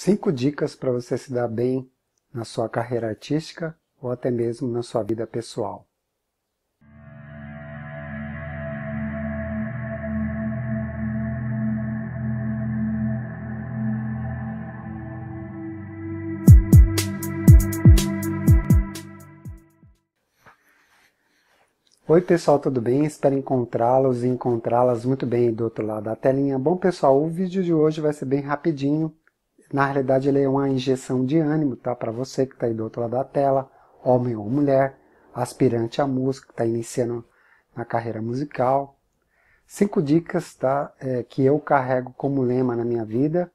Cinco dicas para você se dar bem na sua carreira artística ou até mesmo na sua vida pessoal. Oi pessoal, tudo bem? Espero encontrá-los e encontrá-las muito bem do outro lado da telinha. Bom pessoal, o vídeo de hoje vai ser bem rapidinho, na realidade ele é uma injeção de ânimo, tá? Para você que está aí do outro lado da tela, homem ou mulher, aspirante à música, que está iniciando na carreira musical. Cinco dicas, tá? É, que eu carrego como lema na minha vida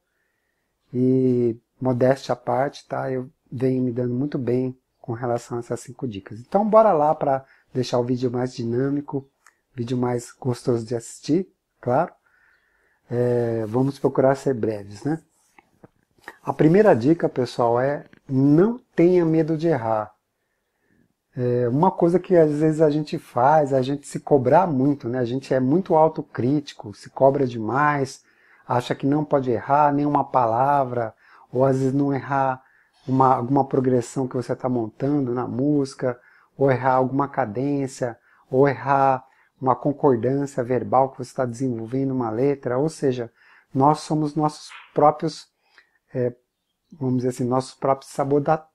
e modéstia à parte, tá? Eu venho me dando muito bem com relação a essas cinco dicas. Então bora lá para deixar o vídeo mais dinâmico, vídeo mais gostoso de assistir, claro. É, vamos procurar ser breves, né? A primeira dica, pessoal, é não tenha medo de errar. É uma coisa que às vezes a gente faz, a gente se cobrar muito, né? A gente é muito autocrítico, se cobra demais, acha que não pode errar nenhuma palavra, ou às vezes não errar uma, alguma progressão que você está montando na música, ou errar alguma cadência, ou errar uma concordância verbal que você está desenvolvendo uma letra, ou seja, nós somos nossos próprios é, vamos dizer assim, nossos próprios sabotadores.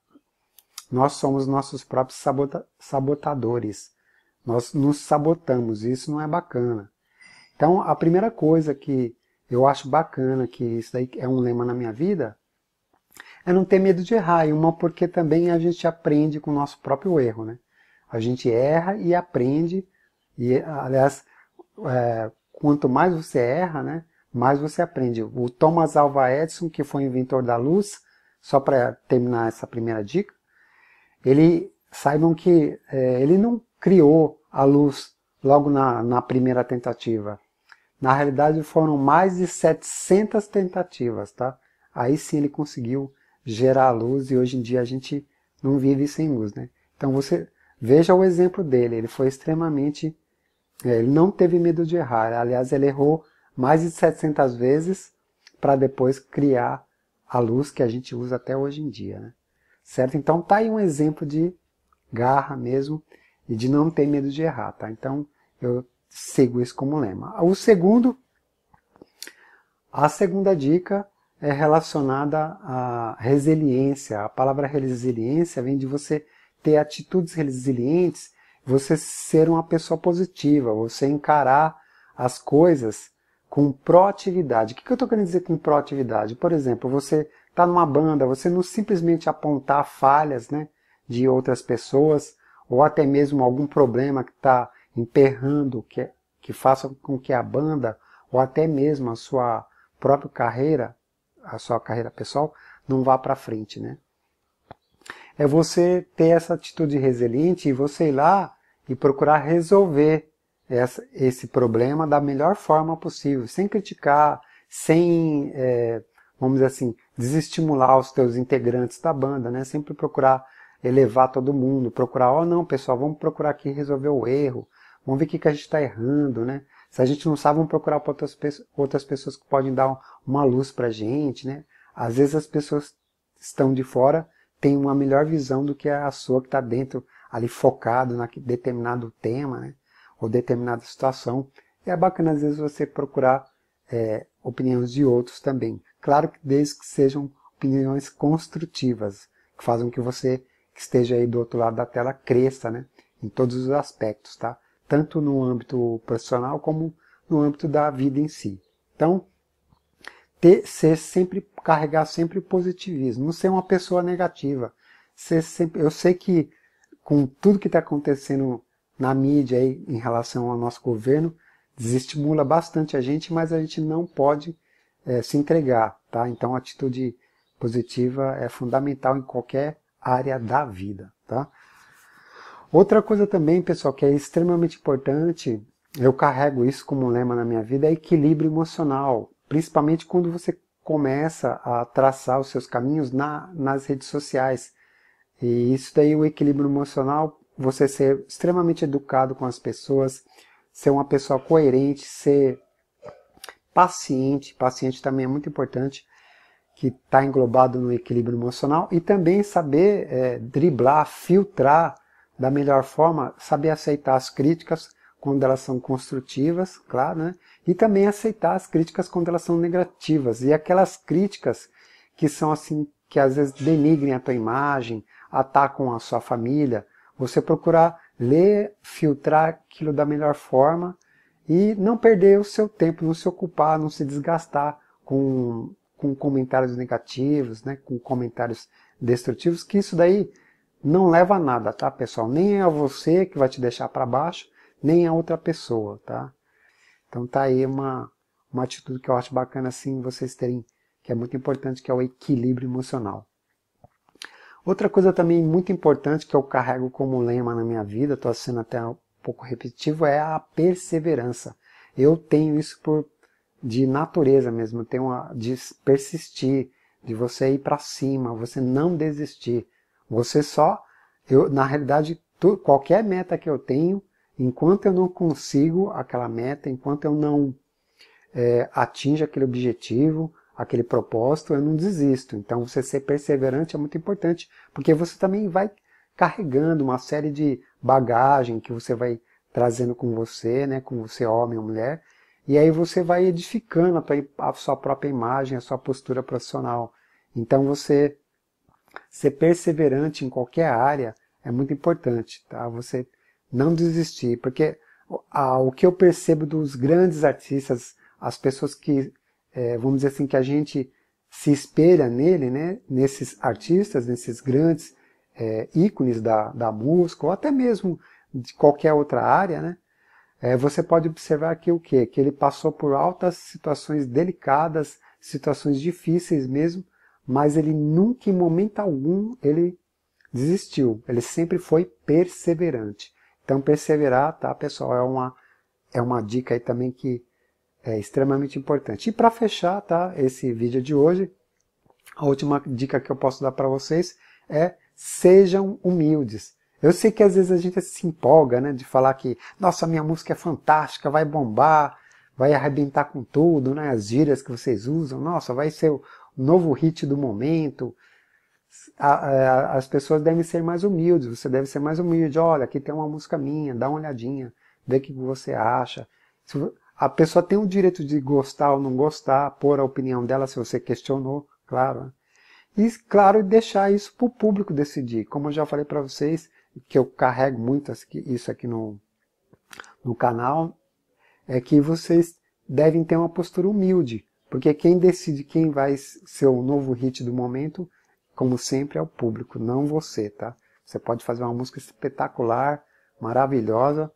Nós somos nossos próprios sabota sabotadores. Nós nos sabotamos, isso não é bacana. Então, a primeira coisa que eu acho bacana, que isso daí é um lema na minha vida, é não ter medo de errar. E uma porque também a gente aprende com o nosso próprio erro, né? A gente erra e aprende. E, aliás, é, quanto mais você erra, né? mais você aprende. O Thomas Alva Edison, que foi o inventor da luz, só para terminar essa primeira dica, ele saibam que é, ele não criou a luz logo na, na primeira tentativa. Na realidade foram mais de 700 tentativas, tá? Aí sim ele conseguiu gerar a luz e hoje em dia a gente não vive sem luz, né? Então você veja o exemplo dele, ele foi extremamente... É, ele não teve medo de errar, aliás ele errou mais de 700 vezes para depois criar a luz que a gente usa até hoje em dia. Né? Certo? Então tá aí um exemplo de garra mesmo e de não ter medo de errar. Tá? Então eu sigo isso como lema. O segundo, a segunda dica é relacionada à resiliência. A palavra resiliência vem de você ter atitudes resilientes, você ser uma pessoa positiva, você encarar as coisas com proatividade. O que eu estou querendo dizer com proatividade? Por exemplo, você está numa banda, você não simplesmente apontar falhas né, de outras pessoas ou até mesmo algum problema que está emperrando, que, é, que faça com que a banda ou até mesmo a sua própria carreira, a sua carreira pessoal, não vá para frente, né? É você ter essa atitude resiliente e você ir lá e procurar resolver essa, esse problema da melhor forma possível, sem criticar, sem, é, vamos dizer assim, desestimular os teus integrantes da banda, né? Sempre procurar elevar todo mundo, procurar, ó, oh, não, pessoal, vamos procurar aqui resolver o erro, vamos ver o que, que a gente está errando, né? Se a gente não sabe, vamos procurar outras, outras pessoas que podem dar uma luz para a gente, né? Às vezes as pessoas estão de fora têm uma melhor visão do que a sua que está dentro, ali focado naquele determinado tema, né? ou determinada situação. E é bacana às vezes você procurar é, opiniões de outros também. Claro que desde que sejam opiniões construtivas, que façam que você que esteja aí do outro lado da tela cresça, né? Em todos os aspectos, tá? Tanto no âmbito profissional como no âmbito da vida em si. Então, ter, ser sempre, carregar sempre o positivismo, não ser uma pessoa negativa. Ser sempre, eu sei que com tudo que está acontecendo na mídia aí, em relação ao nosso governo desestimula bastante a gente, mas a gente não pode é, se entregar, tá? Então a atitude positiva é fundamental em qualquer área da vida, tá? Outra coisa também, pessoal, que é extremamente importante, eu carrego isso como um lema na minha vida, é equilíbrio emocional, principalmente quando você começa a traçar os seus caminhos na, nas redes sociais. E isso daí, o equilíbrio emocional, você ser extremamente educado com as pessoas, ser uma pessoa coerente, ser paciente. Paciente também é muito importante, que está englobado no equilíbrio emocional. E também saber é, driblar, filtrar da melhor forma, saber aceitar as críticas quando elas são construtivas, claro, né? E também aceitar as críticas quando elas são negativas. E aquelas críticas que são assim, que às vezes denigrem a tua imagem, atacam a sua família, você procurar ler, filtrar aquilo da melhor forma e não perder o seu tempo, não se ocupar, não se desgastar com, com comentários negativos, né, com comentários destrutivos, que isso daí não leva a nada, tá, pessoal? Nem é você que vai te deixar para baixo, nem a é outra pessoa, tá? Então tá aí uma, uma atitude que eu acho bacana assim vocês terem, que é muito importante, que é o equilíbrio emocional. Outra coisa também muito importante que eu carrego como lema na minha vida, estou sendo até um pouco repetitivo, é a perseverança. Eu tenho isso por de natureza mesmo, eu tenho uma, de persistir, de você ir para cima, você não desistir. Você só, eu, na realidade, tu, qualquer meta que eu tenho, enquanto eu não consigo aquela meta, enquanto eu não é, atinjo aquele objetivo, aquele propósito, eu não desisto. Então, você ser perseverante é muito importante, porque você também vai carregando uma série de bagagem que você vai trazendo com você, né, com você homem ou mulher, e aí você vai edificando a, tua, a sua própria imagem, a sua postura profissional. Então, você ser perseverante em qualquer área é muito importante, tá? Você não desistir, porque o que eu percebo dos grandes artistas, as pessoas que é, vamos dizer assim, que a gente se espelha nele, né, nesses artistas, nesses grandes é, ícones da, da música, ou até mesmo de qualquer outra área, né, é, você pode observar que o quê? Que ele passou por altas situações delicadas, situações difíceis mesmo, mas ele nunca em momento algum ele desistiu, ele sempre foi perseverante. Então perseverar, tá pessoal, é uma, é uma dica aí também que é extremamente importante. E para fechar tá, esse vídeo de hoje, a última dica que eu posso dar para vocês é sejam humildes. Eu sei que às vezes a gente se empolga né, de falar que nossa, minha música é fantástica, vai bombar, vai arrebentar com tudo, né, as gírias que vocês usam, nossa, vai ser o novo hit do momento. A, a, as pessoas devem ser mais humildes, você deve ser mais humilde. Olha, aqui tem uma música minha, dá uma olhadinha, vê o que você acha a pessoa tem o direito de gostar ou não gostar, pôr a opinião dela se você questionou, claro. Né? E, claro, deixar isso para o público decidir. Como eu já falei para vocês, que eu carrego muito isso aqui no, no canal, é que vocês devem ter uma postura humilde. Porque quem decide quem vai ser o novo hit do momento, como sempre, é o público, não você, tá? Você pode fazer uma música espetacular, maravilhosa,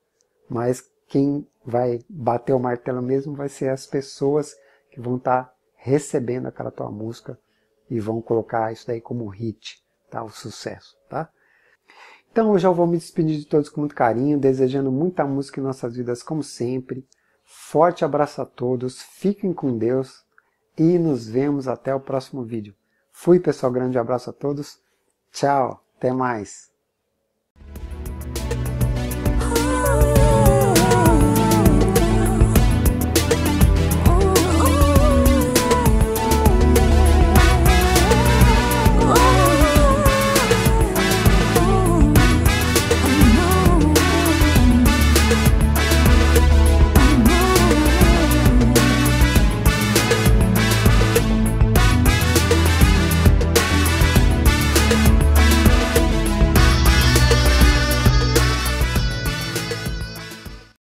mas quem vai bater o martelo mesmo vai ser as pessoas que vão estar tá recebendo aquela tua música e vão colocar isso daí como hit, tá? O sucesso, tá? Então hoje eu vou me despedir de todos com muito carinho, desejando muita música em nossas vidas como sempre. Forte abraço a todos, fiquem com Deus e nos vemos até o próximo vídeo. Fui pessoal, grande abraço a todos. Tchau, até mais.